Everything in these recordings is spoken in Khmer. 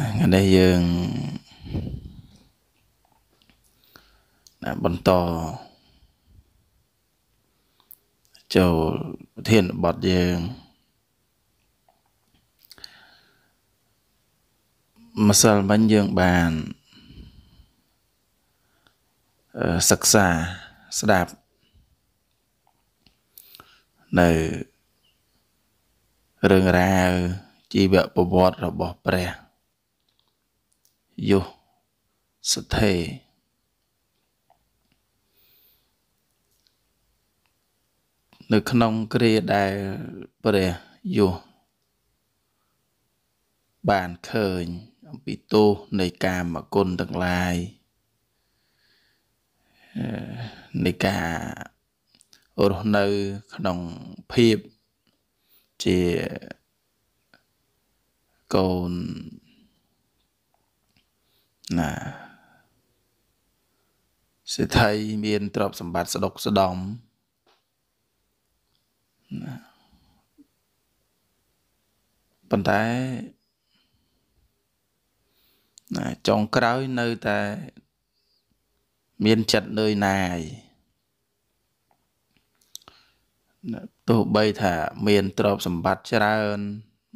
ថ្ងៃនេះយើងណាបន្តចូលប្រធានបទយើងម្សិលមិញយើងបានសិក្សាស្ដាប់នៅរឿងរ៉ាវជីវប្រវត្តិរបស់ព្រះយុសទ្ធេនៅក្នុងគ្រាដែលព្រះយុសបានឃើញអំពីទោសនៃកាមគុណទាំងឡាយនៃការរស់នៅក្នុងភាពជាកូនណាសេដ្ឋីមានទ្រព្យសម្បត្តិស្ដុកស្ដំណាប៉ុន្តែណាចុងក្រោយនៅតែ មានចិត្តនឿយណាយទោះបីថាមានទ្រព្យសម្បត្តិច្រើន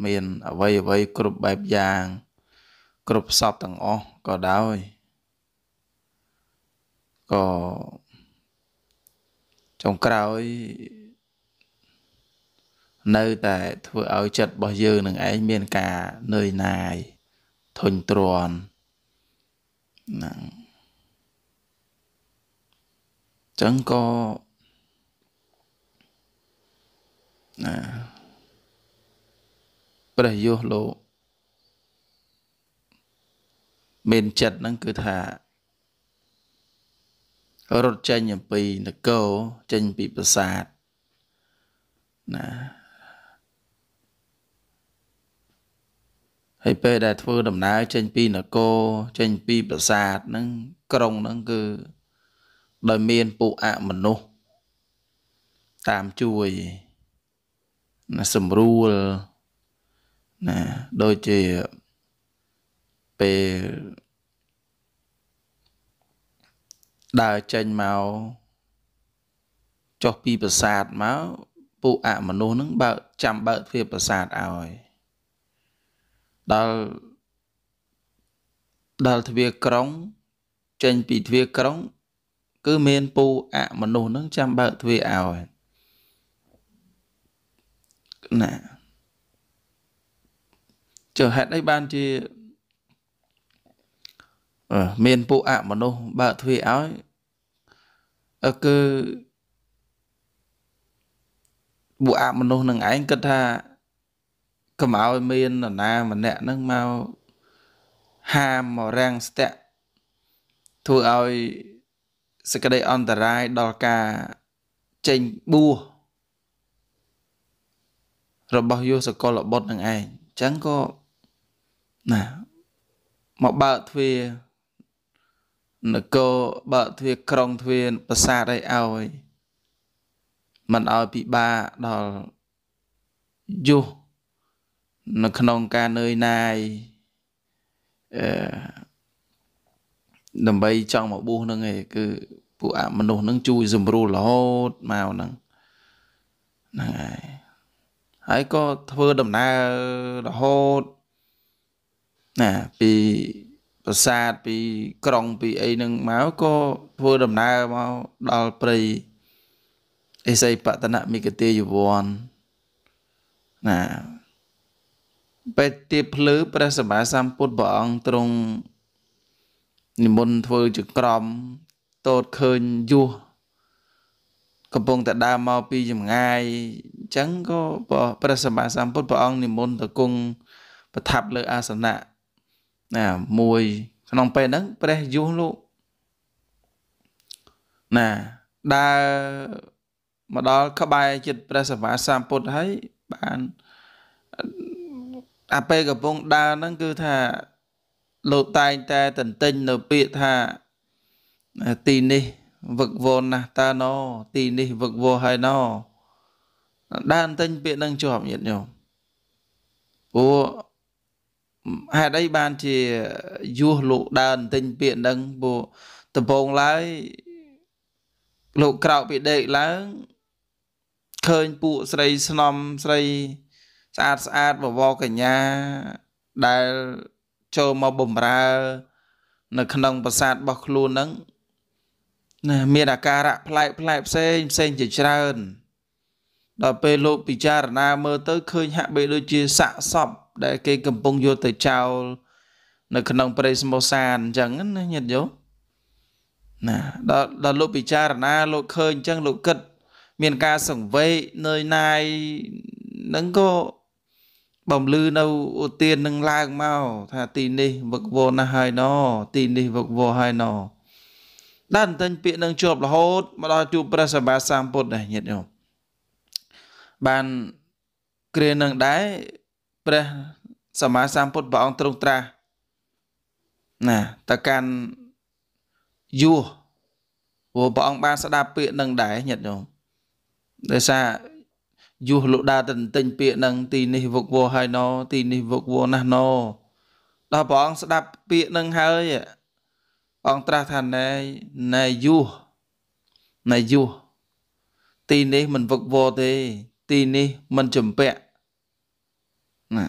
មានអវ័យអវ័យគ្រប់បែបយ៉ាងគ្រប់សពទាំងអស់ក៏ដោយក៏ចុងក្រោយនៅតែធ្វើឲ្យចិត្តរបស់យើងនឹងឯងមានការនឿយណាយធុញទ្រាន់ហ្នឹងចឹងក៏ណាព្រះយោះលោកមេនចិត្តហ្នឹងគឺថារត់ចេញអំពីនគរចេញពីប្រាសាទណាហើយពេលដែលធ្វើដំណើរចេញពីនគរចេញពីប្រាសាទហ្នឹងក្រុងហ្នឹងគឺដោយមានពួកអមនុស្សតាមជួយណាសម្រួលណាដូចជាពេលដើរចេញមកចុះពីប្រាសាទមកពួកអមនុស្សនឹងបើកចាំបើកទ្វារប្រាសាទឲ្យដល់ដល់ទ្វារក្រុង ចេញពីទ្វារក្រុង គឺមានពូអមនុស្សនឹងចាំបើកទ្វារឲ្យណាចុះហេតុអីបានជាមានពួកអមនុស្សបើកទ្វារឲ្យគឺពួកអមនុស្សនឹងឯងគិតថាកុំឲ្យមាននរណាម្នាក់នឹងមកហាមមករាំងស្ទាក់ធ្វើឲ្យសេចក្តីអន្តរាយដល់ការចេញបួសរបស់យោសកលបុត្រនឹងឯងអញ្ចឹងក៏ណាមកបើកទ្វារនគរបើកទ្វារក្រុងទ្វារប្រាសាទឲ្យឲ្យមិនឲ្យពិបាកដល់យុះនៅក្នុងការនឿយណាយអឺដើម្បីចង់មកបួសហ្នឹងឯងគឺពួកអមនុស្សហ្នឹងជួយសម្រួលរហូតមកហ្នឹងហ្នឹងហើយហើយក៏ធ្វើដំណើររហូតណាពីប្រាសាទពីក្រុងពីអីនឹងមកក៏ធ្វើដំណើរមកដល់ព្រៃអេសីបតនមិគតិយវ័នណាពេលទៀបភ្លឺព្រះសម្មាសម្ពុទ្ធព្រះអង្គទ្រង់និមន្តធ្វើជាក្រមតូតឃើញយួសកំពុងតែដើរមកពីចម្ងាយអញ្ចឹងក៏ព្រះសម្មាសម្ពុទ្ធព្រះអង្គនិមន្តទៅគង់ប្រថាប់លើអាសនៈណាមួយ ក្នុងពេលហ្នឹងព្រះយូសលោកណាដើរមកដល់ក្បែរចិត្តព្រះសវាសម្ពុទ្ធហើយ បានអាពេលកំពុងដើរហ្នឹងគឺថាលោកតែងតែតន្ទិញ នៅពាក្យថាទីនេះវឹកវរណាស់តាណោទីនេះវឹកវរហើយណោដើរតន្ទិញពាក្យហ្នឹងជាប់ញាតិញោមពួកហេតុអីបានជាយុះលោកដើរទិញពាក្យហ្នឹងពួកដំបងឡើយលោកក្រោកពីដេកឡើងឃើញពួកស្រីស្នំស្រីស្អាតស្អាតបវរកញ្ញាដែលចូលមកបំរើ នៅក្នុងប្រាសាទរបស់ខ្លួនហ្នឹងណាមានអាការៈប្លែកប្លែកផ្សេងផ្សេងជាច្រើនដល់ពេលលោកពិចារណាមើលទៅឃើញហាក់បីដូចជាស័កសពដែលគេកំពុងយកទៅចោល នៅ ក្នុងព្រៃស្មោសាអញ្ចឹងណាញាតិយោណាដល់ដល់លោកពិចារណាលោកឃើញអញ្ចឹងលោកគិត មានការសង្វេគនៅណាយនឹងក៏បំលឺនៅឧទាននឹងឡើងមកថាទីនេះវឹកវរណាស់ហើយណទីនេះវឹកវរហើយណដល់តែពាក្យនឹងជាប់រហូតមកដល់ជួបព្រះសម្មាសម្ពុទ្ធដែរញាតិញោមបានគ្រានឹងដែរព្រះសម្មាសម្ពុទ្ធព្រះអង្គទ្រង់ត្រាស់ណាតកាន់យួរព្រោះព្រះអង្គបានស្ដាប់ពាក្យនឹងដែរញាតិញោមដោយសារយួរលោកដាទៅទិញពាក្យនឹងទីនេះវឹកវរហើយណោទីនេះវឹកវរណាស់ណោដល់ព្រះអង្គស្ដាប់ពាក្យនឹងហើយអង្គត្រាស់ថាណែណែយួរណែយួរទីនេះមិនវឹកវរទេ ទីនេះមិនចម្ពាក់ណា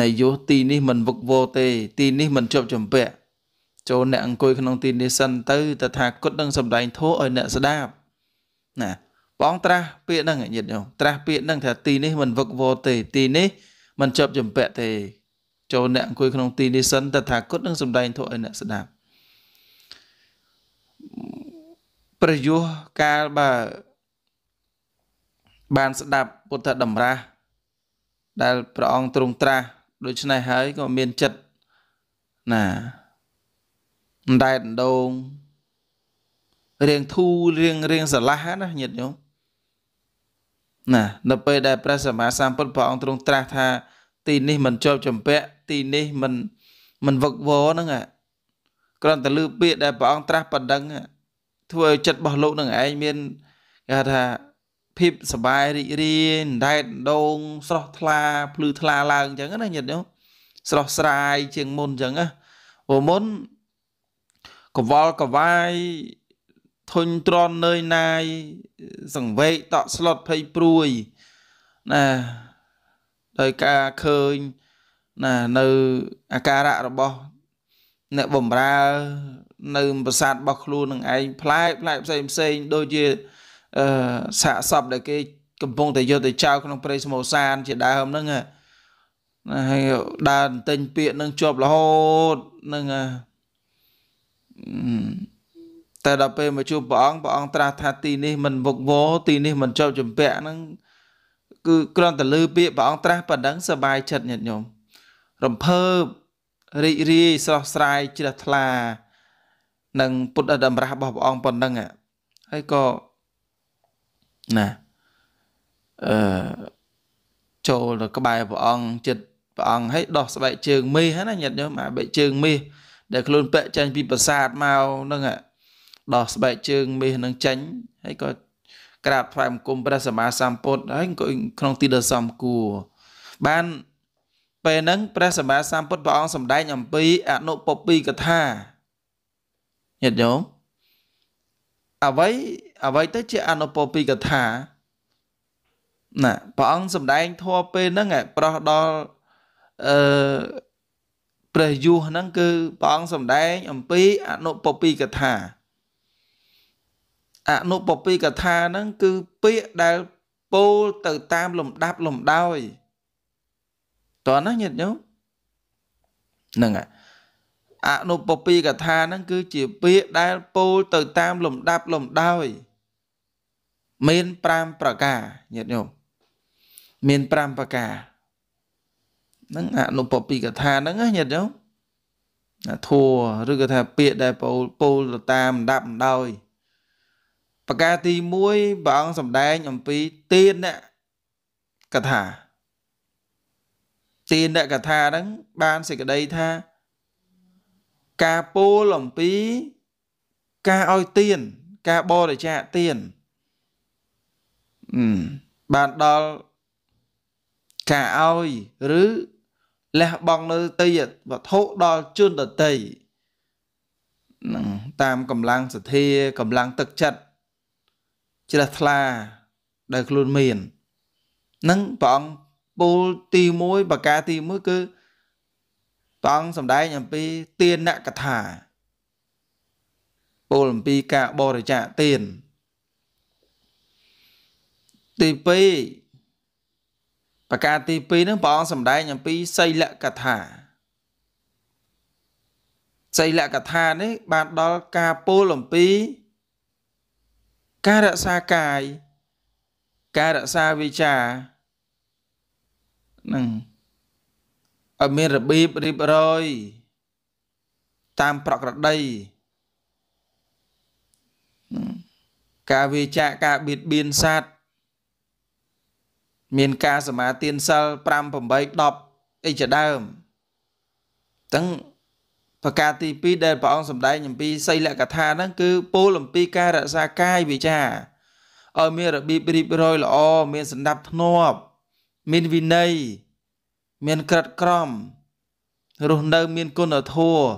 នៃយោទីនេះមិនវឹកវរទេ ទីនេះមិនជាប់ចម្ពាក់ចូលអ្នកអង្គុយក្នុងទីនេះសិនទៅ តថាគតនឹងសម្ដែងធម៌ឲ្យអ្នកស្ដាប់ណាបងត្រាស់ពាក្យហ្នឹងញាតិញោមត្រាស់ពាក្យហ្នឹងថាទីនេះមិនវឹកវរទេទីនេះមិនជាប់ចម្ពាក់ទេចូលអ្នកអង្គុយក្នុងទីនេះសិនតថាគតនឹងសម្ដែងធម៌ឲ្យអ្នកស្ដាប់ប្រយុះកាលបើបានស្ដាប់ពុទ្ធតម្រាស់ដែលព្រះអង្គទ្រង់ត្រាស់ ដូច្នេះហើយក៏មានចិត្តណាអណ្ដែតអណ្ដូងរៀងធូររៀងរៀងស្រឡះណាញាតិញោមណានៅពេលដែលព្រះសម្មាសម្ពុទ្ធព្រះអង្គទ្រង់ត្រាស់ថា ទីនេះមិនជាប់ចម្ពាក់ ទីនេះមិនមិនវឹកវរហ្នឹងគ្រាន់តែលើពាក្យដែលព្រះអង្គត្រាស់ប៉ុណ្្នឹងធ្វើឲ្យចិត្តរបស់លោកនឹងឯងមានគេថាភាពសบายរីករាយដែតដងស្រស់ថ្លាភ្លឺថ្លាឡើងអញ្ចឹងណាញាតិញោមស្រស់ស្រាយជាងមុនអញ្ចឹងណាព្រោះមុនកវល់កវាយធុញទ្រាន់នឿយណាយ សង្វេកតក់ស្លុតភ័យព្រួយណាដោយការឃើញណានៅអាការៈរបស់ អ្នកបំរើ នៅ ប្រាសាទរបស់ខ្លួននឹងឯងផ្លែកផ្លែកផ្សេងផ្សេងដូចជាអឺសាកសពដែលគេ កំពុងតែយកទៅចោលក្នុងព្រៃសមោសាន ជាដើមហ្នឹងណាហើយដើរទិញពាកនឹងជាប់រហូតនឹងតែដល់ពេលមកជួបព្រះអង្គព្រះអង្គត្រាស់ថាទីនេះ មិនវឹកវរទី នេះមិនជាប់ចម្ពាក់ហ្នឹងគឺគ្រាន់តែលើពាក្យព្រះអង្គត្រាស់ប៉ុណ្ណឹងសบายចិត្តញាតិញោមរំភើបរីករាយស្រស់ស្រាយជ្រះថ្លានឹងពុទ្ធអតម្រាស់របស់ព្រះអង្គប៉ុណ្ណឹងហើយក៏ណាអឺចូលទៅក្បែរព្រះអង្គចិត្តព្រះអង្គហើយដោះស្បែកជើងមាសហ្នឹងញាតិញោមអាបែកជើងមាសដែលខ្លួនពាក់ចេញពីប្រាសាទមកហ្នឹងដោះស្បែកជើងមាសហ្នឹងចេញហើយក៏ក្រាបថ្វាយបង្គំព្រះសម្មាសម្ពុទ្ធហើយក្នុងទីដ៏សមគួរបានពេលហ្នឹងព្រះសម្មាសម្ពុទ្ធព្រះអង្គសម្ដែងអំពីអនុពពីកថាញាតិញោមអ្វីអ្វីទៅជាអនុពោពីកថាណាព្រះអង្គសម្ដែងធម៌ពេលហ្នឹងប្រោះដល់អឺព្រះយុសហ្នឹងគឺព្រះអង្គសម្ដែង អំពីអនុពពីកថា អនុពពីកថាហ្នឹងគឺពាក្យដែលពោលទៅតាមលំដាប់លំដោយតើណាញាតិញោមហ្នឹងអនុពពីកថាហ្នឹងគឺជាពាក្យដែលពោលទៅតាមលំដាប់លំដោយមាន5ប្រការញាតិញោមមាន5ប្រការហ្នឹងអនុពពីកថាហ្នឹងញាតិញោមធัวឬក៏ថាពាក្យដែលពោលពោលទៅតាមដាប់ដោយប្រការទី1ព្រះអង្គសម្ដែងអំពីទានកថាទានកថាហ្នឹងបានសេចក្តីថា ការពោលអំពី ការឲ្យទានការបរិច្ចាគទានបានដល់ការឲ្យឬលះបង់នៅទីវត្ថុដល់ជនដតីនឹងតាមកម្លាំងសទ្ធាកម្លាំងទឹកចិត្តជ្រះថ្លាដែលខ្លួនមាននឹងព្រះអង្គពូលទី1បកាទី1គឺព្រះអង្គសម្ដែងអំពីទានកថា ពូលអំពីការបរិច្ចាគទានទី2ប្រការទី2នឹងព្រះអង្គសម្ដែងអំពីសីលកថា សីលកថានេះ បានដល់ការពោលអំពី ការរក្សាកាយការរក្សាវិជានឹងឲ្យមានរបៀបរៀបរយ តាមប្រក្រតីការវាចាកការបៀតបៀនសត្វមានការសមាទានសិល5 8 10អីជាដើមទាំងប្រការទី2ដែលព្រះអង្គសម្ដែងអំពីសីលកថាហ្នឹងគឺពោលអំពីការរក្សាកាយវិចារឲ្យមានរបៀបរៀបរយល្អមានសណ្ដាប់ធ្នាប់មានវិន័យមានក្រិតក្រមរស់នៅមានគុណធម៌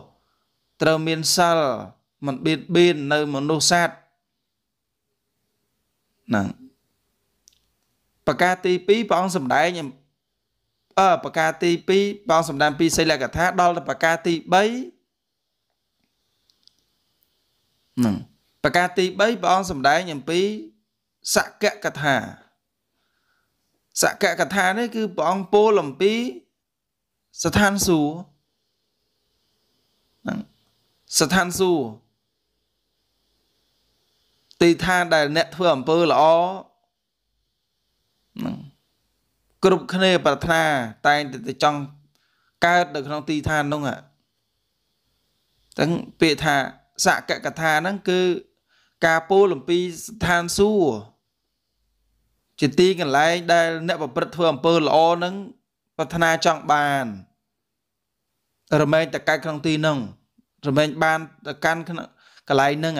ត្រូវមានសិលមិនបៀតបៀននៅមនុស្សសត្វហ្នឹងប្រការទី2ព្រះអង្គសម្ដែងអឺប្រការទី2ព្រះអង្គសម្ដែងពីសិលកថាដល់ប្រការទី3ហ្នឹងប្រការទី3ព្រះអង្គសម្ដែងអំពីសក្កកថាសក្កកថានេះគឺព្រះអង្គពោលអំពីស្ថានសួគ៌ហ្នឹងស្ថានសួគ៌ទីឋានដែលអ្នកធ្វើអំពើល្អគ្រប់គ្នាប្រាថ្នាតែងតែចង់កើតនៅក្នុងទីឋាននោះទាំងពាក្យថាសកកថាហ្នឹងគឺការពោលអំពីស្ថានសួគ៌ជាទីកន្លែងដែលអ្នកប្រព្រឹត្តធ្វើអំពើល្អហ្នឹងប្រាថ្នាចង់បានរមែងតកើតក្នុងទីហ្នឹងរមែងបានទៅកាន់ក្នុងកន្លែងហ្នឹង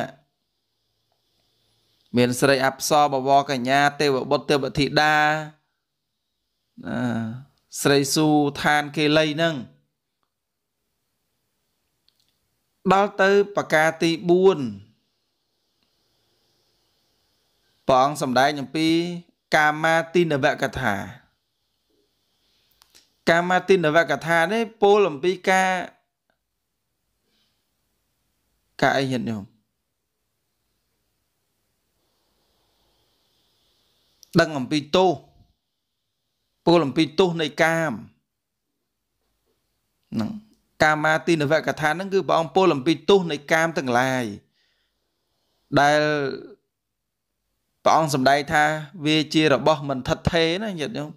មានស្រីអប្សរបវរកញ្ញាទេវបុត្រទេវធីតាស្រីស៊ូឋានគេលៃនឹងដល់ទៅ បកាទី4ព្រះអង្គសម្ដែងអំពី កាមាទីនវកថាកាមាទីនវកថានេះពោលអំពីការការអីញាតិញោមដឹងអំពីទោសពោលអំពីទោសនៃកាមហ្នឹងកាមាទីនវកថាហ្នឹងគឺព្រះអង្គពោលអំពីទោសនៃកាមទាំងឡាយដែលព្រះអង្គសម្ដែងថា វាជារបស់មិនថិតថេរណាញាតិញោម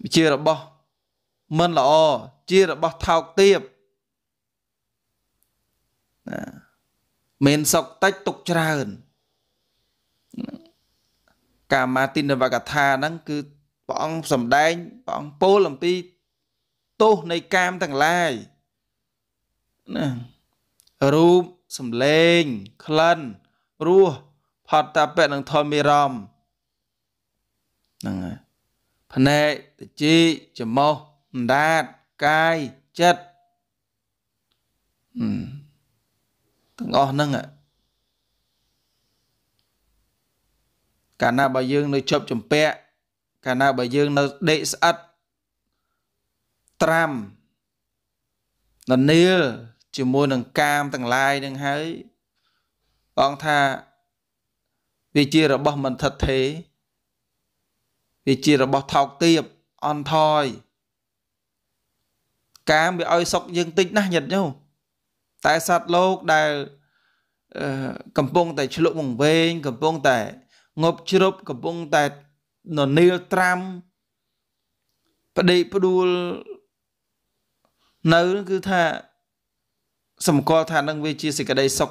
វាជារបស់មិនល្អជារបស់ថោកទាបណាមានសុខតិចទុកច្រើនកាមាទីនវកថាហ្នឹងគឺព្រះអង្គសម្ដែងព្រះអង្គពោលអំពី ទោសនៃកាមទាំងឡាយណារូបសំលេងក្លិនរសផតតពៈនិងធម្មិរមហ្នឹងហើយភ្នែកតជីចមោះអណ្ដាតកាយចិត្តទាំងអស់ហ្នឹងកាលណាបើយើងនៅជាប់ចម្ពាក់កាលណាបើយើងនៅដេកស្អិតត្រាំដនីលជាមួយនឹងកាមទាំងឡាយនឹងហើយបងថាវាជារបស់មិនថិតទេវាជារបស់ថោកទាបអន់ថយកាមវាឲ្យសុកយើងតិចណាស់ញាតិញោមតែសត្វលោកដែលកំពុងតែឆ្លុកវង្វេងកំពុងតែ ងប់ ជ្រប់កំពុងតែននាលត្រាំប្តេកផ្ដួលនៅគឺថាសម្គាល់ថានឹងវាជាសេចក្តីសុខ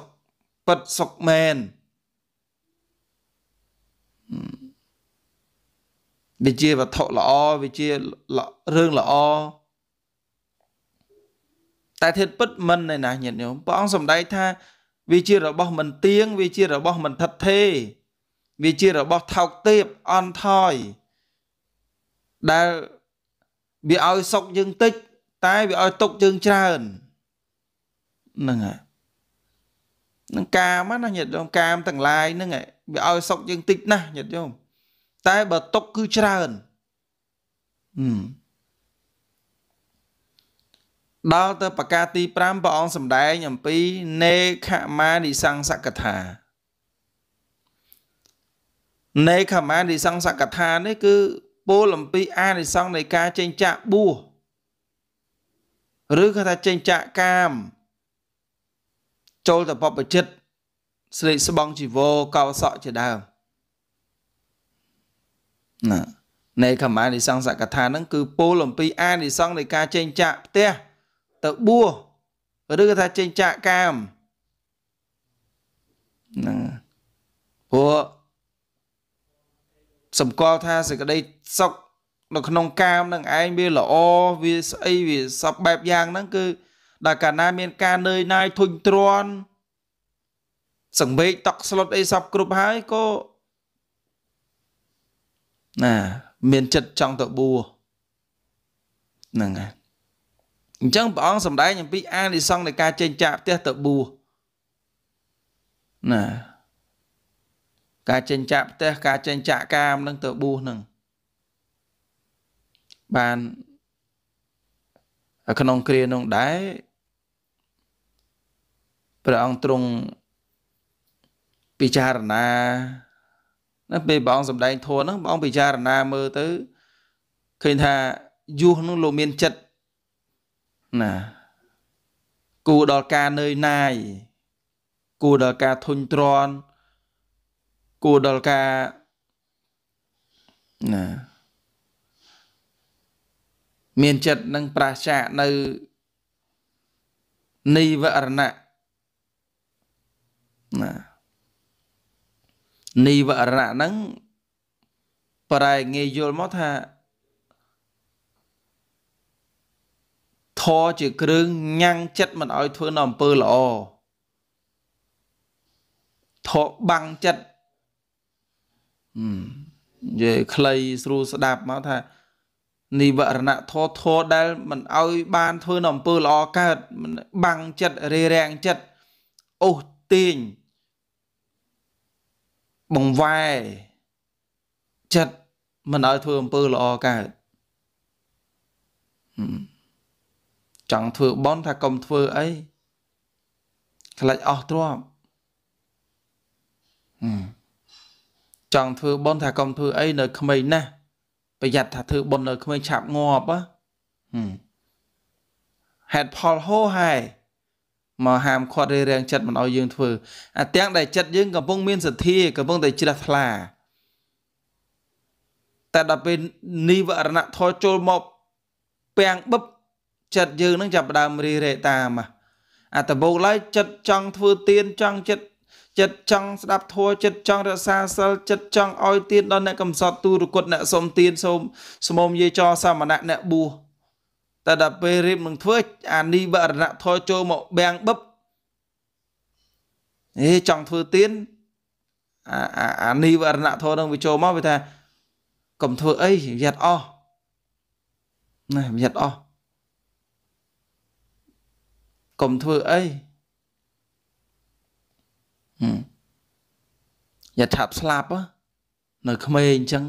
ពិតសុខមែនវាជាវត្ថុល្អវាជារឿងល្អតែធៀបពិតមិនឯណាញាតិញោមព្រះអង្គសម្ដែងថាវាជារបស់មិនទៀងវាជារបស់មិនថិតទេវាជារបស់ថោកទេពអន់ថយដែលវាឲ្យសុកយើងតិចតែវាឲ្យទុកយើងច្រើនហ្នឹងហើយនឹងកាមណាញាតិញោមកាមទាំងឡាយហ្នឹងឯងវាឲ្យសុកយើងតិចណាស់ញាតិញោមតែបើទុកគឺច្រើនដល់ទៅប្រការទី5ព្រះអង្គសម្ដែងអំពីនេខមានិសង្សកថានៃខមានិសង្សកថា នេះគឺពោលអំពីអានិសង្សនៃការចេញចាក់បួសឬក៏ថាចេញចាក់កាមចូលទៅបពជិតស្លេកស្បង់ជីវរកោសក់ជាដើមណានៃខមានិសង្សកថាហ្នឹងគឺពោលអំពីអានិសង្សនៃការចេញចាក់ផ្ទះទៅបួសឬក៏ថាចេញចាក់កាមណាពួកសម្គាល់ថា សេចក្តីសុខនៅក្នុងកាមនឹងឯងវាល្អវាស្អីវាសពបែបយ៉ាងហ្នឹងគឺដល់កាលណាមានការនឿយណាយធុញទ្រាន់សង្វេកតក់ស្លុតអីសពគ្រប់ហើយក៏ណា មានចិត្តចង់ទៅបួសហ្នឹងហើយអញ្ចឹងព្រះអង្គសម្ដែងអំពីអានិសង្សនៃការចេញចាកផ្ទះទៅបួសណាការចេញចាក់ផ្ទះការចេញចាក់កាមនឹងទៅបួសនឹងបានក្នុងគ្រានោះដែរព្រះអង្គទ្រង់ពិចារណានៅពេលព្រះអង្គសម្ដែងធម៌ហ្នឹងព្រះអង្គពិចារណាមើលទៅឃើញថាយុះនោះលោកមានចិត្តណាគួរដល់ការនឿយណាយគួរដល់ការធុញទ្រាន់គួរដល់ការណាមានចិត្តនឹងប្រាសចាកនៅនិវរណៈណានិវរណៈហ្នឹងប្រែងាយយល់មកថាធរជាគ្រឿងញ៉ាំងចិត្តមិនឲ្យធ្វើនៅអំពើល្អធរបាំងចិត្តនិយាយខ្លីស្រួលស្ដាប់មកថានិវរណធរធរដែលមិនអោយបានធ្វើនៅអំពើល្អកើតបាំងចិត្តរារាំងចិត្តអូសទាញបង្វែរចិត្តមិនឲ្យធ្វើអំពើល្អកើតចង់ធ្វើបន់ថាកុំធ្វើអីខ្លាចអស់ទ្រព្យចង់ធ្វើបន់ថាកុំធ្វើអីនៅ ក្មេងណាស់ប្រយ័ត្នថាធ្វើបន់នៅ ក្មេងឆាប់ងាប់ហ៎ហេតុផលហោហែមកហាមឃាត់រារាំងចិត្តមិនឲ្យយើងធ្វើអាទាំងដែលចិត្តយើងកំពុង មានសទ្ធាកំពុងតែជ្រះថ្លាតែដល់ពេលនិវរណធរចូលមកពាំងបឹបចិត្តយើងនឹងចាប់ដើមរីរេតាមអាតបោកឡើយចិត្តចង់ធ្វើទៀនចង់ចិត្តចិត្តចង់ស្ដាប់ធัวចិត្តចង់រក្សាសិលចិត្តចង់ឲ្យទានដល់អ្នកកំសត់ទូរគុតអ្នកសុំទានសូមសមុំយាយចសាមណៈអ្នកបួសតែដល់ពេលរៀបនឹងធ្វើអានីបរណៈធัวចូលមកបាំងបឹបអេចង់ធ្វើទានអាអានីវរណៈធម៌នឹងវាចូលមកវាថាកុំធ្វើអីយ័តអស់ណាយ័តអស់កុំធ្វើអីយ៉ាឆាប់ស្លាប់នៅក្មេងអញ្ចឹង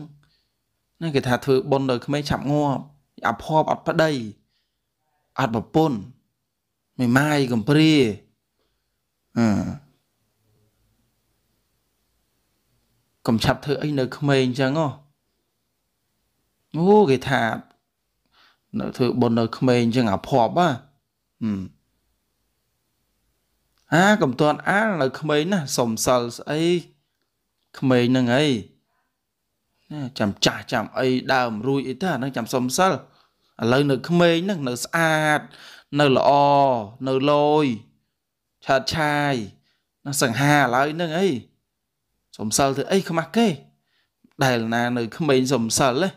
ណាគេថាធ្វើបុណ្យដល់ក្មេងឆាប់ងាប់អាភ័ព្វអត់ប្តីអត់ប្រពន្ធមិនម៉ាយកំព្រាអឺកំឆាប់ធ្វើអីនៅក្មេងអញ្ចឹងអូគេថានៅធ្វើបុណ្យនៅក្មេងអញ្ចឹងអាភ័ព្វហ៎អាកំទាត់អាលនៅក្មេងណាសុំសិលស្អីក្មេងហ្នឹងអីណាចាំចាស់ចាំអីដើមរួចអីទៅអាហ្នឹងចាំសុំសិលឥឡូវនៅក្មេងហ្នឹងនៅស្អាតនៅល្អនៅលយឆាតឆាយណាសង្ហាឥឡូវហ្នឹងអីសុំសិលធ្វើអីខ្មាស់គេ ដែលណានៅក្មេងសុំសិលហ៎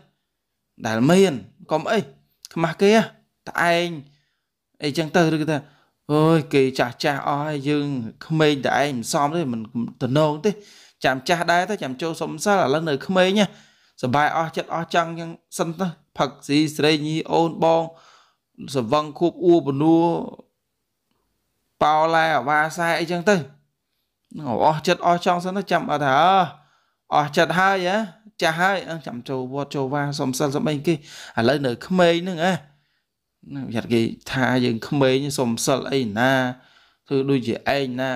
ដែលមានកុំអីខ្មាស់គេតែឯងអីចឹងទៅឬគេថាអើយគេចាស់ចាស់អស់ហើយយើងក្មេងតែឯងមិនសមទេមិនតំណងទេចាំចាស់ដែរទៅចាំចូលសុំសិលឥឡូវនៅក្មេងណាសបាយអស់ចិត្តអស់ចង់ចឹងសិនទៅផឹកស៊ីស្រីញីអូនបងសវឹងគូបអ៊ូបនួប៉ោឡែអាវ៉ាសែអីចឹងទៅអស់ចិត្តអស់ចង់សិនទៅចាំអត់ថាអស់ចិត្តហើយចាស់ហើយចាំចូលវត្តចូលវ៉ាសុំសិលសុំអីគេឥឡូវនៅក្មេងហ្នឹងហ៎ណាវាគេថាយើងក្មេងសុំសិលអីណាធ្វើដូចជាឯងណា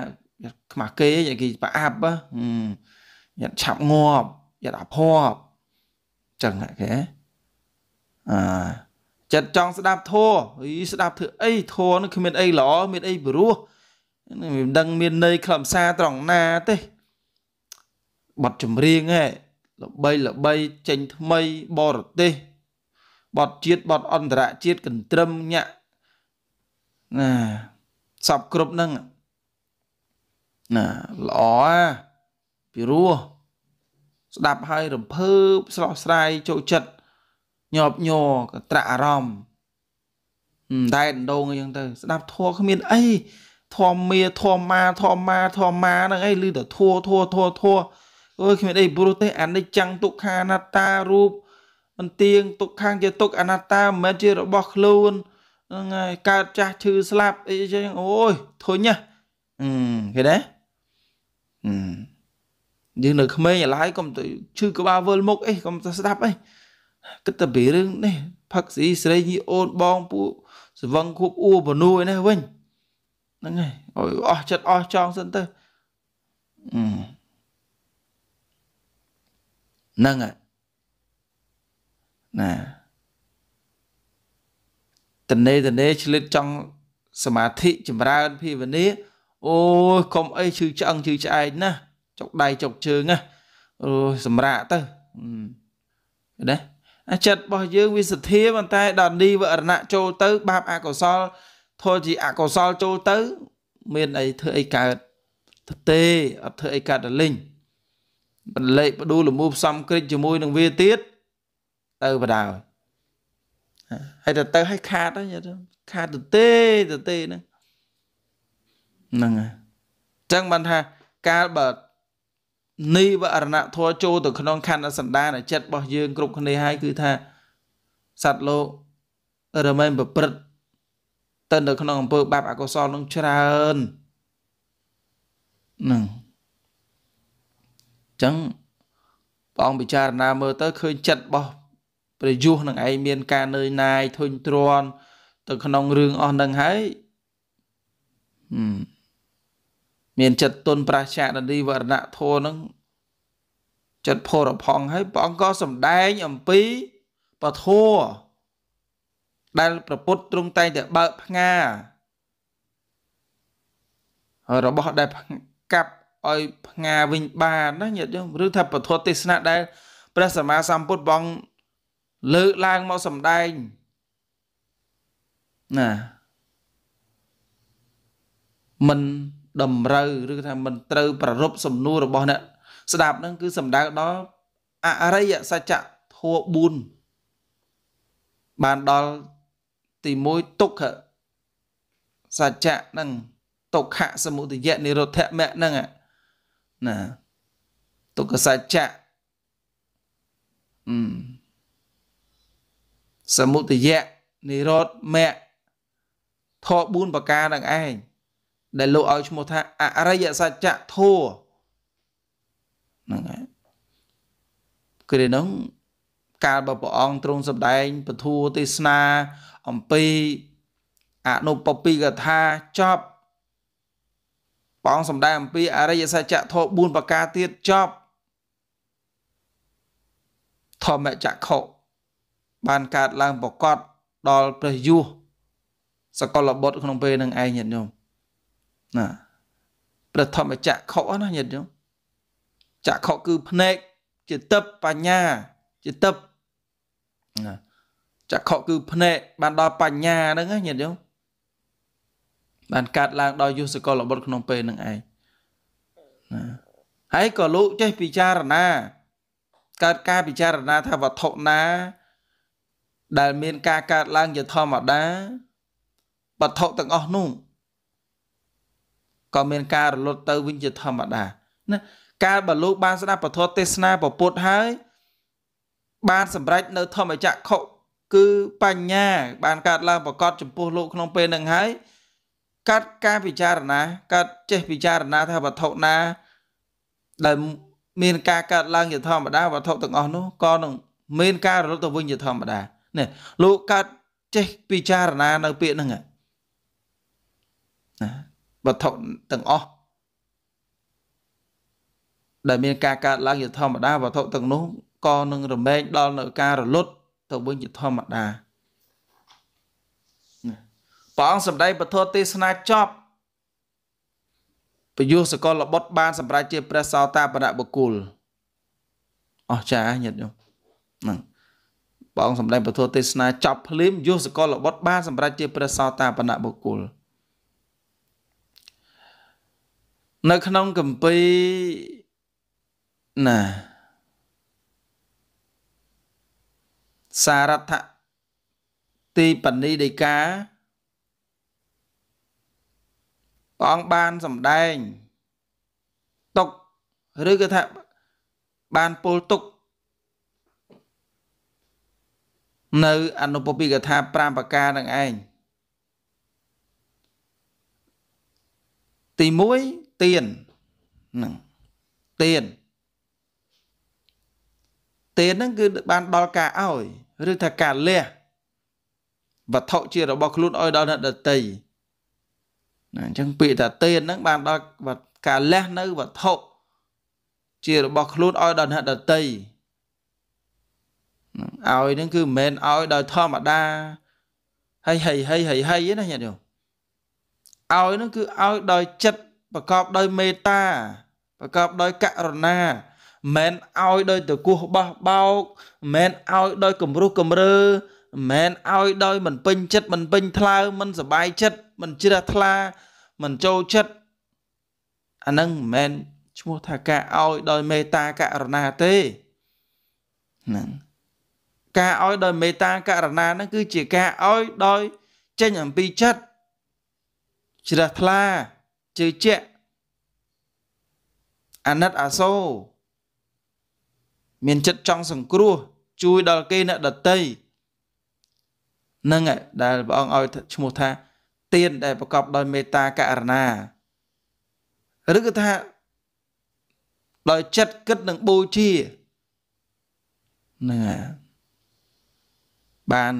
ខ្មាស់គេគេប្រអាប់ញាត់ឆាប់ងាប់ញាត់អភ័ព្វចឹងគេអឺចិត្តចង់ស្ដាប់ធัวអីស្ដាប់ធ្វើអីធัวនោះគ្មាន អីល្អមានអីព្រោះមិនដឹងមានន័យខ្លឹមសារត្រង់ណាទេបတ်ចម្រៀងហ៎ល្បីល្បីចេញថ្មីបរទេសបត់ជាតិបត់អន្តរជាតិកន្ទ្រឹមញាក់ណាសពគ្រប់នឹងណាល្អពីរោះស្ដាប់ហើយរំភើបស្រស់ស្រាយចូលចិត្តញាប់ញ័រក៏ត្រាក់អារម្មណ៍តែដណ្ដងអីចឹងទៅ ស្ដាប់ធัวគ្មានអីធម្មាធម្មាធម្មាធម្មាហ្នឹងអីឮតែធัวធัวធัวធัวអើយគ្មានអីព្រោះទេអនិច្ចំទុក្ខាអនត្តារូបអន្ទៀងទុកខាងជាទុកអនត្តាមិនមែនជារបស់ខ្លួនហ្នឹងហើយកើតចាស់ឈឺស្លាប់អីចឹងអូយធុញណាឃើញទេយើងនៅក្មេងឥឡូវកុំទៅឈឺក្បាលវិលមុខអីកុំទៅស្ដាប់អីគិតតែពីរឿងនេះផឹកស្រីស្រីញីអូនបងពួកស្វឹងគប់អួបនួយនេះវិញហ្នឹងហើយអោយអស់ចិត្តអស់ចង់សិនទៅហ្នឹងហើយណាតនេតនេឆ្លិតចង់សមាធិចម្រើនភាវនាអូយកុំអីឈឺឆ្អឹងឈឺឆ្អែកណា ចុកដៃចុកជើងណាអូសម្រាកទៅណាអាចិត្តរបស់យើងវាសទ្ធាប៉ុន្តែដល់នីវរណៈចូលទៅ បាបអកុសលធរជាអកុសលចូលទៅ មានអីធ្វើអីកើតទេអត់ធ្វើអីកើតលិញបន្លែកបដូរលមូផ្សំក្រិចជាមួយនឹងវាទៀតទៅបដាហើយទៅទៅឲ្យខាតហ្នឹងខាតទៅទេទៅទេហ្នឹងហ្នឹងហើយអញ្ចឹងបានថាកាលបើនីវរណធัวចូលទៅក្នុងខណ្ឌសន្តានចិត្តរបស់យើង គ្រប់គ្នាហើយគឺថាសត្វលោករមែងប្រព្រឹត្តទៅនៅក្នុងអំពើបាបអកុសលនឹងច្រើនហ្នឹងអញ្ចឹងព្រះអង្គពិចារណាមើលទៅឃើញចិត្តរបស់ប្រយុទ្ធនឹងឯងមានការនឿយណាយធុញទ្រាន់ទៅក្នុងរឿងអស់នឹងហើយមានចិត្តទុនប្រះចាកនីវរណៈធម៌នឹងចិត្តផរផង់ហើយព្រះអង្គក៏សម្ដែងអំពីពធัวដែលប្រពុតទ្រង់តែងតែបើកផ្ងារបស់ដែលកាប់ឲ្យផ្ងាវិញបានណាញាតិយើងឬថាពធទេសនាដែលព្រះសម្មាសម្ពុទ្ធបងលើកឡើងមកសម្ដែងណាមិនតម្រូវឬថាមិនត្រូវ ប្ររពសំណួររបស់អ្នកស្ដាប់នឹងគឺសំដៅដល់អរិយសច្ចធัว4បានដល់ទី1ទុក្ខសច្ចៈនឹងទុក្ខសមុទយៈនិរោធមៈនឹងណា ទុក្ខសច្ចៈអឺសមុទយៈនិរោធមគ្គធម៌4ប្រការនឹងឯងដែលលោកឲ្យឈ្មោះថាអរិយសច្ចធម៌ហ្នឹងហើយគឺនឹងកាលបើព្រះអង្គទ្រង់សម្ដែងពធទេសនាអំពីអនុបពីកថាចប់ព្រះអង្គសម្ដែងអំពីអរិយសច្ចធម៌4ប្រការទៀតចប់ធម្មចក្ខុបានកើតឡើងប្រកបដល់ព្រះយុសសកលបុត្រក្នុងពេលនឹងឯងញាតិញោមណាព្រះធម្មចក្ខុណាញាតិញោមចក្ខុគឺភ្នែកជាទឹកបញ្ញាជាទឹកណាចក្ខុគឺភ្នែកបានដល់បញ្ញាហ្នឹងញាតិញោមបានកាត់ឡើងដល់យុសកលបុត្រក្នុងពេលនឹងឯងណាហើយក៏លោកចេះពិចារណាកើតការពិចារណា ថាវត្ថុណាដែលមានការកើតឡើងជាធម្មតាវត្ថុទាំងអស់នោះក៏មាន ការរលត់ទៅវិញជាធម្មតាណាកាលបលូបានស្ដាប់ពធទេសនាពពុទ្ធហើយបានសម្រេចនៅធម្មចក្ខុគឺបញ្ញាបានកើតឡើងប្រកបចំពោះលោកក្នុងពេលនឹងហើយ កាត់ការពិចារណា កាត់ចេះពិចារណាថាវត្ថុណា ដែលមានការកើតឡើងជាធម្មតាវត្ថុទាំងអស់នោះក៏នឹងមានការរលត់ទៅវិញជាធម្មតានេះលោកកើតចេះពិចារណានៅពាក្យហ្នឹងណាវត្ថុទាំងអស់ដែលមានការកើតឡើងជាធម្មតាវត្ថុទាំងនោះក៏នឹងរមែងដល់នៅការរលត់ទៅវិញជាធម្មតាព្រះអង្គសម្ដែងពធទេសនាចប់ពយុសកលបុត្របានសម្រេចជាព្រះសោតាបរបុគ្គលអស្ចារ្យញាតិញោមហ្នឹងព្រះអង្គសម្ដែងពធទេសនាចប់ភ្លាមយុសកលបុត្របានសម្រេចជាព្រះសោតាបនបុគ្គលនៅក្នុងកម្ពីណាសារថទីបណីដីកាព្រះអង្គបានសម្ដែងទុកឬក៏ថាបានពលទុកនៅអនុពពិកថា5ប្រការនឹងឯងទី1ទៀនហ្នឹងទៀនទៀនហ្នឹងគឺបានដល់ការឲ្យឬថាការលះវត្ថុជារបស់ខ្លួនឲ្យដល់អ្នកដតីណាអញ្ចឹងពាក្យថាទៀនហ្នឹងបានដល់ការលះនៅវត្ថុជារបស់ខ្លួនឲ្យដល់អ្នកដតីឲ្យនឹងគឺមិនមែនឲ្យដោយធម្មតាហីហីហីហីហីណាញាតិញោមឲ្យនឹងគឺឲ្យដោយចិត្តប្រកបដោយមេត្តាប្រកបដោយករុណាមិនឲ្យដោយតគោះបោះបោកមិនឲ្យដោយគំរោះគំរើមិនឲ្យដោយមិនពេញចិត្តមិនពេញថ្លើមិនសបាយចិត្តមិនជ្រះថ្លាមិនចូលចិត្តអានឹងមិនឈ្មោះថាការឲ្យដោយមេត្តាករុណាទេហ្នឹងការឲ្យដោយមេត្តាករណាហ្នឹងគឺជាការឲ្យដោយចេញអំពីចិត្តជ្រះថ្លាជឿជាក់អាណិតអាសូរមានចិត្តចង់សង្គ្រោះ ជួយដល់គេអ្នកដតីនឹងដែលព្រះអង្គឲ្យឈ្មោះថា ទានដែលប្រកបដោយមេត្តាករណាឬក៏ថា ដោយចិត្តគិតនឹងបូជាហ្នឹងហើយបាន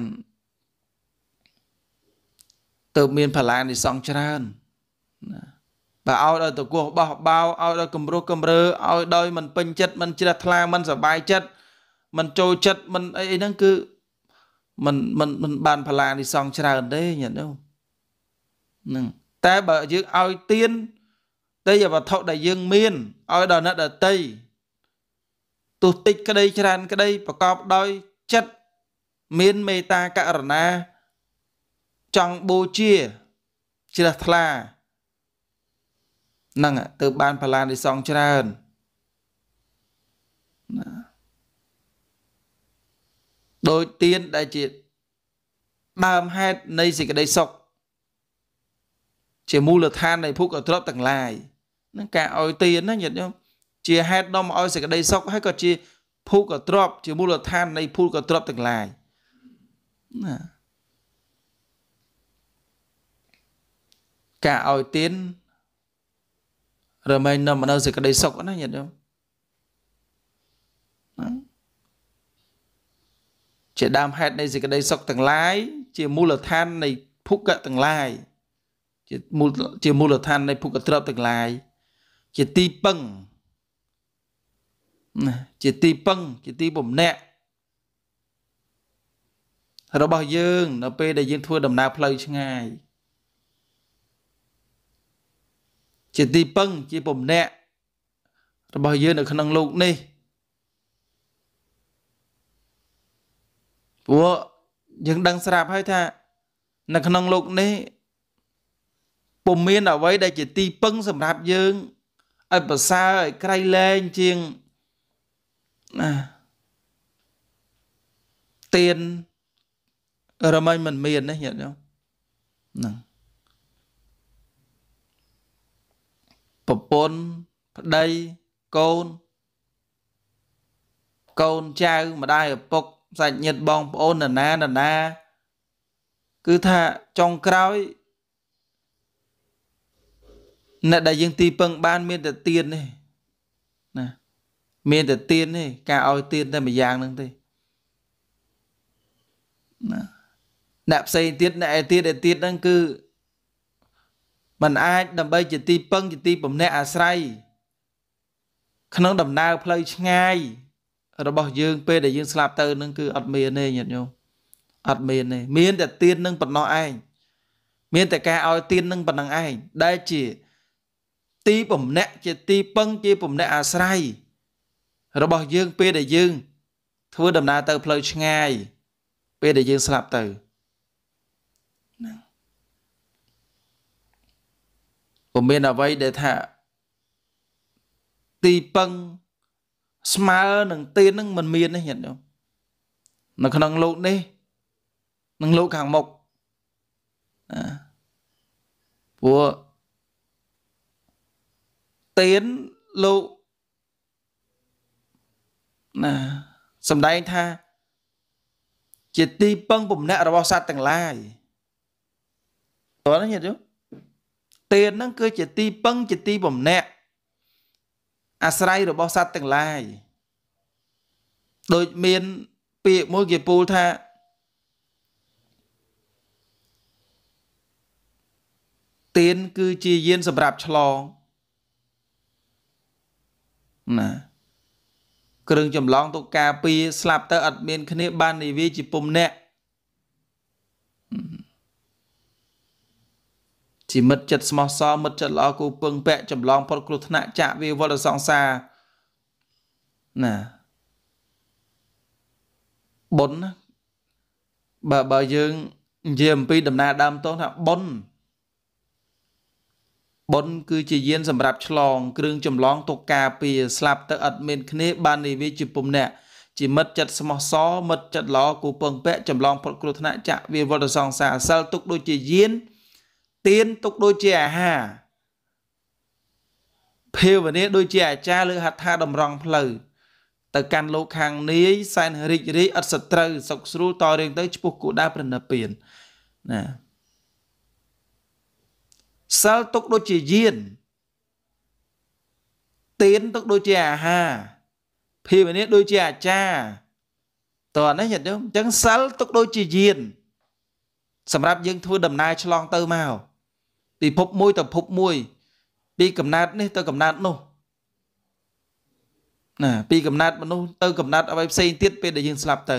ទៅមានផលានិសងច្រើនណាបើឲ្យដល់តកោះបោះបោឲ្យដល់គម្រោះគម្រើឲ្យដោយមិនពេញចិត្តមិនជ្រះថ្លាមិនសบายចិត្តមិនចូលចិត្តមិនអីអីហ្នឹងគឺមិនមិនមិនបានផលានិសងច្រើនទេញាតិនោះហ្នឹងតែបើយើងឲ្យទៀនទេយវត្ថុដែលយើងមានឲ្យដល់អ្នកដតីទោះតិចក្តីច្រើនក្តីប្រកបដោយចិត្តមានមេត្តាករណាចង់បូជាជ្រះថ្លាហ្នឹងទៅបានបលានិសងច្រើនណាដោយទៀនដែលជាដើមហេតុនៃសេចក្តីសុខជាមូលដ្ឋាននៃភោគទ្រព្យទាំងឡាយនឹងការឲ្យទៀនណាញាតិញោមជាហេតុនាំឲ្យសេចក្តីសុខហើយក៏ជាភោគទ្រព្យជាមូលដ្ឋាននៃភោគទ្រព្យទាំងឡាយណាការឲ្យទៀនរមែងនាំមកនៅសេចក្តីសុខណាញាតិញោមជាដើមហេតុនៃសេចក្តីសុខទាំងឡាយ ជាមូលដ្ឋាននៃភុកៈទាំងឡាយជាមូលជាមូលដ្ឋាននៃភុកៈទ្រពទាំងឡាយជាទីពឹងណាជាទីពឹង ជាទីបំណាក់របស់យើងនៅពេលដែលយើងធ្វើដំណើរផ្លូវឆ្ងាយជាទីពឹងជាពំនាក់របស់យើងនៅក្នុងលោកនេះព្រោះយើងដឹងស្រាប់ហើយថា នៅក្នុងលោកនេះពុំមានអ្វីដែលជាទីពឹងសម្រាប់យើងឲ្យប្រសើរឲ្យក្រៃលែងជាងណាទៀនរមែងមិនមានណាញាតិញោមហ្នឹងប្រពន្ធប្តីកូនកូនចៅម្ដាយឪពុកសាច់ញាតិបងប្អូននរណានរណាគឺថាចុងក្រោយអ្នកដែលយើងទីពឹងបាន មានតែទៀននេះណាមានតែទៀននេះការឲ្យទៀនតែម្យ៉ាងហ្នឹងទេណាអ្នកផ្សេងទៀតអ្នកឯទៀតឯទៀតហ្នឹងគឺมันអាចដើម្បីជាទីពឹងជាទីពំនាក់អាស្រ័យក្នុងដំណើរផ្លូវឆ្ងាយរបស់យើង ពេលដែលយើងស្លាប់ទៅនឹងគឺអត់មានទេញាតិញោមអត់មានទេមានតែទៀននឹងប៉ុណ្ណោះឯងមានតែការឲ្យទៀននឹងប៉ុណ្ណឹងឯងដែលជាទីពំនាក់ជាទីពឹងជាពំនាក់អាស្រ័យរបស់យើងពេលដែលយើង ធ្វើដំណើរទៅផ្លូវឆ្ងាយ ពេលដែលយើងស្លាប់ទៅពុំមានអ្វីដែលថាទីពឹងស្មើនឹងទៀននឹងមិនមានទេញាតិញោមនៅក្នុងលោកនេះនឹងលោកខាងមុខណាពួកទៀនលោកណាសំដែងថាជាទីពឹងពំនាក់របស់សត្វទាំងឡាយតើញាតិញោមទេនហ្នឹងគឺជាទីពឹងជាទីបំណាក់អាស្រ័យរបស់សត្វទាំងឡាយដូចមានពាក្យមួយគេពូលថាទៀនគឺជាយានសម្រាប់ឆ្លងណាគ្រឿងចម្លងទុកការពារស្លាប់ទៅអត់មានគ្នាបាននិវាជាពុំអ្នកជាមិត្តចិត្តស្មោះសរមិត្តចិត្តល្អគូពឹងពាក់ចម្លងផុតគ្រោះថ្នាក់ចាក់វាវត្តសង្សារណាបុណ្យបើបើយើងនិយាយអំពី ដំណើរដើមតោះថាបុណ្យបុណ្យគឺជាយាន សម្រាប់ឆ្លងគ្រឿងចម្លងទុកការពារស្លាប់ទៅអត់មានគ្នាបាននិវាជាពុំអ្នកជាមិត្តចិត្តស្មោះសរមិត្តចិត្តល្អគូពឹងពាក់ចម្លងផុតគ្រោះថ្នាក់ចាក់វាវត្តសង្សារសិលទុកដូចជាយានទៀនទុកដូចជាអាហារភាវនាដូចជាអាចារ្យឬហថាតម្រង់ ផ្លូវទៅកាន់លោកខាងនាយសែនរិចរាយឥតសត្រូវសុខស្រួលតរៀងទៅឈ្មោះគូដាប្រណិពានណាសិលទុកដូចជាយានទៀនទុកដូចជាអាហារភាវនាដូចជាអាចារ្យតើនេះយល់ទេអញ្ចឹងសិលទុកដូចជាយាន សម្រាប់យើងធ្វើដំណើរឆ្លងទៅមកពីភពមួយទៅភពមួយពីកំណើតនេះ ទៅកំណើតនោះណាពីកំណើតមនុស្សទៅកំណើតអ្វីផ្សេងទៀតពេលដែលយើងស្លាប់ទៅ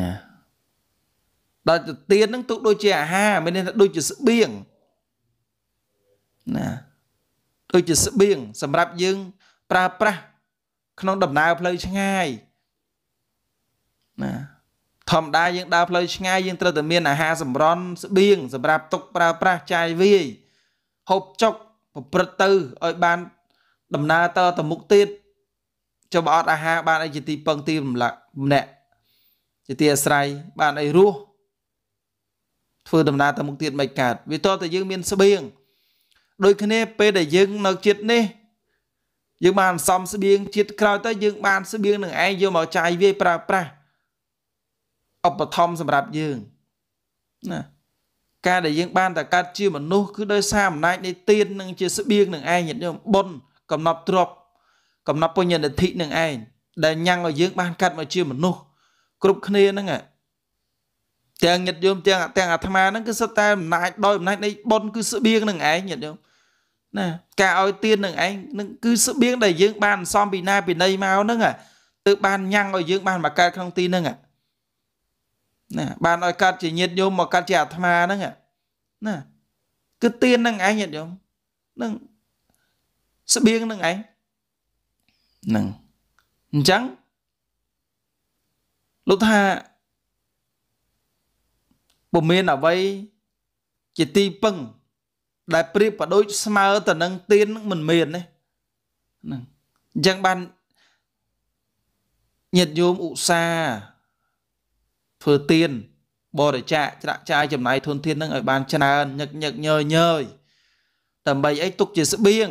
ណាដល់ទៅទៀនហ្នឹងទុកដូចជាអាហារមានន័យថាដូចជាស្បៀងណាដូចជាស្បៀងសម្រាប់យើងប្រើប្រាស់ក្នុងដំណើរផ្លូវឆ្ងាយណាធម្មតាយើងដើរផ្លូវឆ្ងាយយើងត្រូវតែមានអាហារសម្រន់ស្បៀងសម្រាប់ទុកប្រើប្រាស់ចាយវាយហូបចុកប្រព្រឹត្តទៅឲ្យបាន ដំណើរតទៅមុខទៀតចុះបើអត់អាហារបានអីជាទីពឹងទីរំលាក់ម្នាក់ជាទីអាស្រ័យបានអីរស់ធ្វើដំណើរទៅមុខទៀតមិនកើតវាតតែយើងមានស្បៀងដូចគ្នាពេលដែលយើងនៅជាតិនេះ យើងបានសំស្បៀងជាតិក្រោយទៅយើង បានស្បៀងនឹងឯងយកមកចាយវាយប្រើប្រាស់ឧបត្ថម្ភសម្រាប់យើងណាការដែលយើងបានតែកើតជាមនុស្សគឺដោយសារអំណាចនៃទាននឹងជាស្បៀងនឹងឯងញាតិញោមបុណ្យកំណត់ទ្រពកំណត់ពុញ្ញនិធិនឹងឯងដែលញ៉ាំងឲ្យយើងបានកើតមកជាមនុស្សគ្រប់គ្នាហ្នឹងទាំងញាតិញោមទាំងទាំងអាត្មាហ្នឹងគឺសិតតែអំណាចដោយអំណាចនៃបុណ្យគឺស្បៀងនឹងឯងញាតិញោមណាការឲ្យទាននឹងឯងនឹងគឺស្បៀងដែលយើងបានសំពីណាពីណីមកហ្នឹងទើបបានញ៉ាំងឲ្យយើងបានមកកើតក្នុងទីហ្នឹងហ៎ណាបានឲ្យកាត់ជាញាតញោមមកកាត់ជាអាត្មាហ្នឹងណាគឺទៀនហ្នឹងឯងញាតញោមហ្នឹងស្បៀងហ្នឹងឯងហ្នឹងអញ្ចឹងលោកថាពុំមានអ្វី ជាទីពឹង ដែលប្រៀបប្រដូច ស្មើទៅនឹងទៀនមិនមានទេហ្នឹងអញ្ចឹងបានញាតញោមឧស្សាហ៍ធ្វើទៀនបរិច្ចាគច្រាក់ចាយចំណាយធនធាននឹងឲ្យបានច្រើនញឹកញឹកញយញយដើម្បីអីទុកជាស្បៀង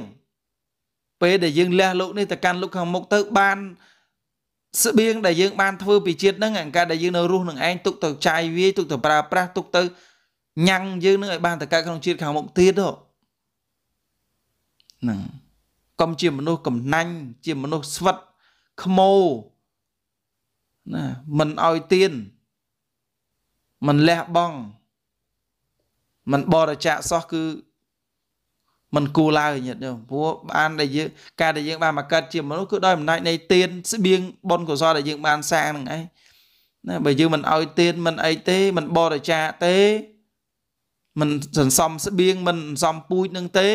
ពេលដែលយើងលះលោកនេះទៅកាន់លោកខាងមុខទៅបានស្បៀងដែលយើងបានធ្វើពីជាតិហ្នឹងអង្ការដែលយើងនៅរស់នឹងឯងទុកទៅចាយវាយទុកទៅប្រើប្រាស់ទុកទៅញ៉ាំងយើងនឹងឲ្យបានតកើតក្នុងជាតិខាងមុខទៀតហ្នឹងកុំជាមនុស្សកំណាញ់ជាមនុស្សស្វិតខ្មោណាមិនឲ្យទៀនមិនលះបង់មិនបរិច្ចាគសោះគឺមិនគួរឡើយញាតិញោមព្រោះបានដែលយើងការដែលយើងបានមកកើតជាមនុស្សគឺដោយអំណាចនៃទានស្បៀងបុណ្យកុសលដែលយើងបានសាងហ្នឹងឯងណាបើយើងមិនឲ្យទានមិនអីទេ មិនបរិច្ចាគទេមិនសន្សំស្បៀងមិនសន្សំពូជនឹងទេ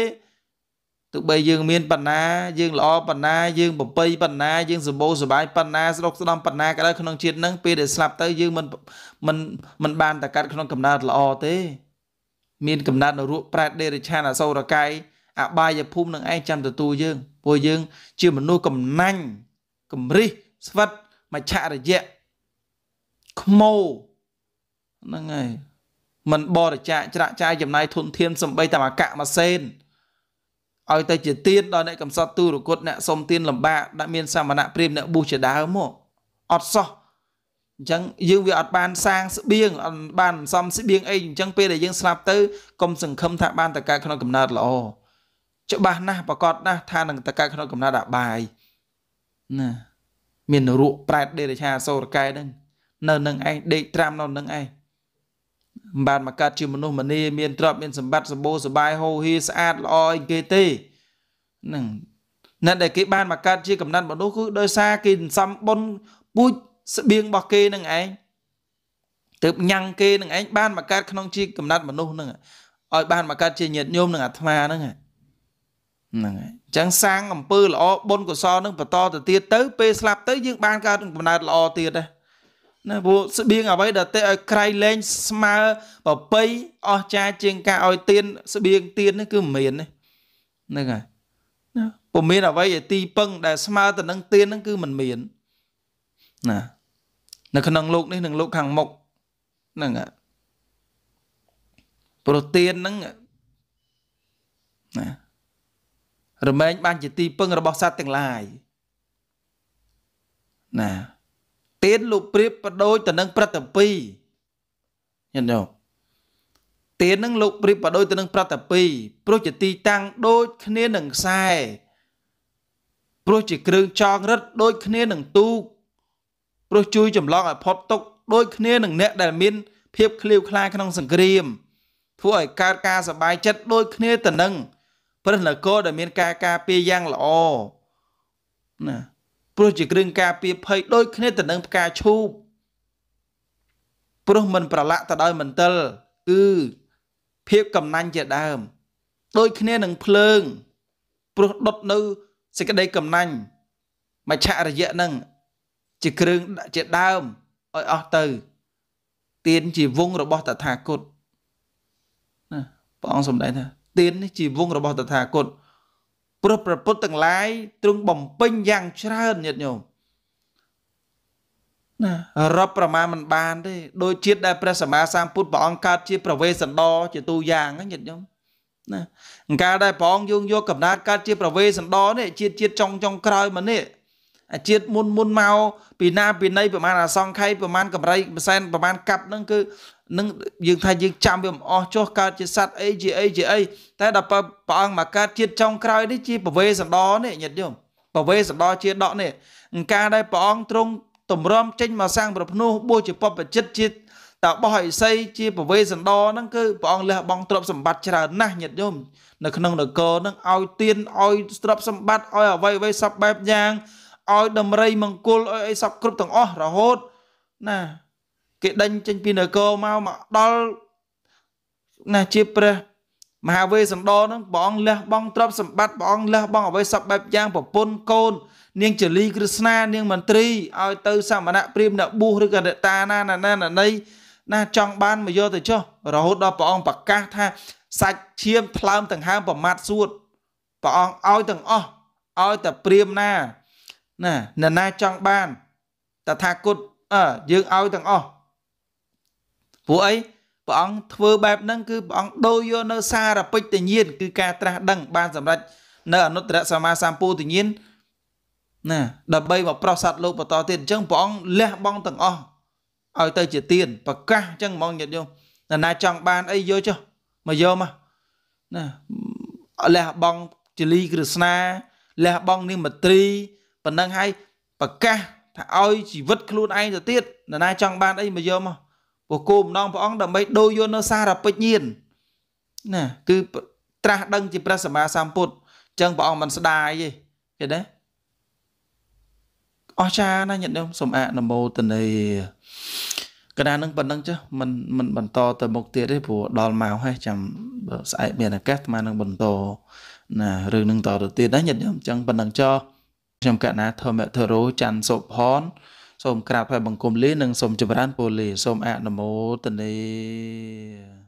ទោះបីយើងមានបណ្ណាយើងល្អបណ្ណាយើងបំពេញបណ្ណាយើងសម្បូរសบายបណ្ណាស្ដុកស្ដំបណ្ណាក៏ដោយក្នុង ជាតិនឹងពេលដែលស្លាប់ទៅយើងមិនមិនមិនបានតកាត់ក្នុងកំណើតល្អទេ មានកំណើតនៅរូបប្រែតដេរឆានអសូរកាយអបាយភូមិនឹងឯងចាំទទួលយើងពួកយើងជាមនុស្សកំណាញ់កំរិះស្វិតមច្ឆរយៈខ្មោហ្នឹងហើយមិនបរិច្ចាគច្រាក់ចាយចំណាយធនធានសំបីតាមអកៈមួយសេនឲ្យទៅជាទៀនដល់អ្នកកំសត់ទូរគុតអ្នកសុំទៀនលំបាកដាក់មានសមណៈព្រាមអ្នកប៊ូសជាដើមមកអត់សោះអញ្ចឹងយើងវាអត់បានសាងស្បៀងអត់បានសំស្បៀងអីអញ្ចឹងពេលដែលយើងស្លាប់ទៅកុំសង្ឃឹមថាបាន តកើតក្នុងកំណត់ល្អច្បាស់ណាស់ប្រកបណាស់ថានឹងតកើតក្នុងកំណត់អាបាយណាមានរੂកប្រែតដេរឆាសូរកែហ្នឹងនៅនឹងឯងដេកត្រាំនៅនឹងឯងបានមកកើតជាមនុស្សម្នាមានទ្រព្យមានសម្បត្តិសម្បូរសបាយហូរហៀស្អាតល្អអីគេទេហ្នឹងណាដែលគេបានមកកើតជាកំណត់មនុស្សគឺដោយសារគេសំបុនពូជស្បៀងរបស់គេនឹងឯងទើបញ៉ាំងគេនឹងឯងបានមកកើតក្នុងជាកំណត់មនុស្សនឹងឲ្យ បានមកកើតជាញាតិញោមនឹងអាត្មានឹងហ្នឹងហើយអញ្ចឹងសាងអំពើល្អបុណ្យកុសលនឹងបន្តទៅទៀតទៅពេលស្លាប់ទៅយើងបានកើតកំណត់ល្អទៀតដែរណាព្រោះស្បៀងអ្វីដែលតេឲ្យក្រៃលែងស្មើប្របីអស់ចាជាងការឲ្យទៀនស្បៀងទៀននេះគឺមិនមានទេហ្នឹងហើយណាពុំមានអ្វីឲ្យទីពឹងដែលស្មើទៅនឹងទៀនហ្នឹងគឺមិនមានណានៅក្នុងលោក នេះនិងលោកខាងមុខហ្នឹងហើយប្រទៀនហ្នឹងណារមែងបានជាទីពឹងរបស់សត្វទាំងឡាយណាទៀនលោកប្រៀបបដូចទៅនឹងព្រឹត្តទី2ញញោមទៀននឹងលោកប្រៀបបដូចទៅនឹងព្រឹត្តទី2ព្រោះជាទីតាំងដូចគ្នានឹងខ្សែព្រោះជាគ្រឿងចងរឹតដូចគ្នានឹងទូកព្រោះជួយចម្លងឲ្យផុតទុកដូចគ្នានឹងអ្នកដែលមាន ភាពឃ្លាវខ្លាក្នុងសង្គ្រាមធ្វើឲ្យកើតការសបាយចិត្តដូចគ្នាទៅនឹងព្រះនគរដែលមានការការពារយ៉ាងល្អណាព្រោះជាគ្រឿងការពារភ័យដូចគ្នាទៅនឹងផ្កាឈូកព្រោះមិនប្រឡាក់ទៅដោយមន្ទិលគឺភាពកំណាញ់ជាដើមដូចគ្នានឹងភ្លើងព្រោះដុតនៅសេចក្តីកំណាញ់មច្ឆរយៈនឹងជាគ្រឿងជាដើមឲ្យអស់ទៅទៀនជាវងរបស់តថាគតណាព្រះអង្គសម្ដែងថាទៀននេះជាវងរបស់តថាគតព្រោះព្រះពុទ្ធទាំងឡាយទ្រង់បំពេញយ៉ាងច្រើនញាតិញោមណារាប់ប្រមាណមិនបានទេដោយជាតិដែលព្រះសម្មាសម្ពុទ្ធព្រះអង្គកើតជាប្រវេសន្តរជាទូយ៉ាងញាតិញោមណាអង្ការដែលព្រះអង្គយើងយកកំណត់កើតជាប្រវេសន្តរនេះជាតិជាតិចុងចុងក្រោយមកនេះអាជាតិមុនមុនមកពីណាពីណីប្រមាណអសង្ខ័យប្រមាណកម្រៃប្រសែនប្រមាណកាប់ហ្នឹងគឺនឹងយើងថាយើងចាំវាមិនអស់ចុះកើតជាសត្វអីជាអីជាអីតែដល់ព្រះអង្គមកកើតជាតិចុងក្រោយនេះជាបវេសន្តរនេះញាតិញោមបវេសន្តរជាដកនេះអង្ការដែលព្រះអង្គទ្រង់តម្រាំចេញមកសាងប្រភ្នោះបួសជាបព្វជិតជាតបោះអិសីជាបវេសន្តរហ្នឹងគឺព្រះអង្គលះបង់ទ្រព្យសម្បត្តិច្រើនណាស់ញាតិញោមនៅក្នុងនគរហ្នឹងឲ្យ ទានឲ្យទ្រព្យសម្បត្តិឲ្យអ្វីអ្វីសពបែបយ៉ាងឲ្យដំរី មង្គលឲ្យអីសពគ្រប់ទាំងអស់រហូតណាគេដេញចេញពីនគរមកមកដល់ណាជាព្រះមហាវេស្សន្តរនឹងព្រះអង្គលះបង់ទ្រព្យសម្បត្តិព្រះអង្គលះបង់អ្វីសពបែបយ៉ាងប្រពន្ធកូន នាងចលីក្រស្នានាងមន្ត្រីឲ្យទៅសាមណៈព្រាមអ្នកបួសឬក៏អ្នកតាណាណាណាណីណាចង់បានមកយកទៅចុះរហូតដល់ព្រះអង្គប្រកាសថាសាច់ឈាមថ្លើមទាំងហើមប្រមាត់សួតព្រះអង្គឲ្យទាំងអស់ឲ្យតែព្រាមណាណាណាចង់បានតថាគតអើយើងឲ្យទាំងអស់ពួកអីព្រះអង្គធ្វើបែបហ្នឹងគឺព្រះអង្គដូរយកនៅសារពេចតញ្ញាណគឺការត្រាស់ដឹង បានសម្រេចនៅអនុត្តរសម្មាសម្ពោធញ្ញាណណាដើម្បីមកប្រោសសัตว์លោកបន្តទៀតអញ្ចឹងព្រះអង្គលះបង់ទាំងអស់ឲ្យទៅជាទៀនប្រកាសអញ្ចឹងហ្មងញាតិញោមណាណាចង់បានអីយកចុះមកយកមកណាលះបង់ជលីក្រស្នាលះបង់នាមត្រីប៉ុណ្ណឹងហើយប្រកាសថាឲ្យជីវិតខ្លួនឯងទៅទៀតណាណាចង់បានអីមកយកមកពោះគោម្ដងព្រះអង្គដើម្បីដូរយកនៅសារពេជ្ញញាណណា គឺត្រាស់ដឹងជាព្រះសម្មាសម្ពុទ្ធអញ្ចឹងព្រះអង្គមិនស្ដាយទេឃើញទេអស្ចារ្យណាស់ញាតិញោមសូមអនុមោទនាកណ្ដាលនឹងប៉ុណ្្នឹងចុះមិនមិនបន្តទៅមុខទៀតទេព្រោះដល់ម៉ោងហើយចាំស្អែកមានឱកាសអានឹងបន្តណារឿងនឹងតទៅទៀតណាញាតិញោមអញ្ចឹងប៉ុណ្្នឹងចុះខ្ញុំកណ្ណាធម្មធរោច័ន្ទសុផនសូមក្រាបថ្វាយបង្គំលានិងសូមចម្រើនពរលាសូមអនុមោទនា